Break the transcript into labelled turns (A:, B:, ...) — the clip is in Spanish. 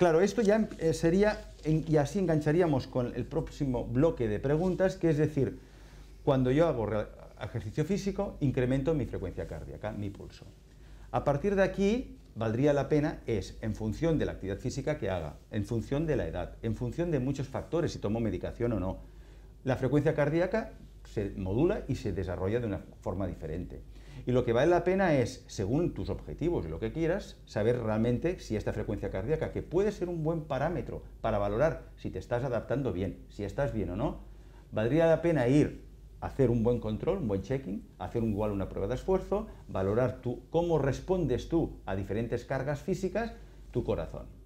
A: Claro, esto ya em, eh, sería, y así engancharíamos con el próximo bloque de preguntas, que es decir, cuando yo hago ejercicio físico, incremento mi frecuencia cardíaca, mi pulso. A partir de aquí, valdría la pena es, en función de la actividad física que haga, en función de la edad, en función de muchos factores, si tomo medicación o no, la frecuencia cardíaca se modula y se desarrolla de una forma diferente. Y lo que vale la pena es, según tus objetivos y lo que quieras, saber realmente si esta frecuencia cardíaca, que puede ser un buen parámetro para valorar si te estás adaptando bien, si estás bien o no, valdría la pena ir a hacer un buen control, un buen checking, hacer igual una prueba de esfuerzo, valorar tú cómo respondes tú a diferentes cargas físicas, tu corazón.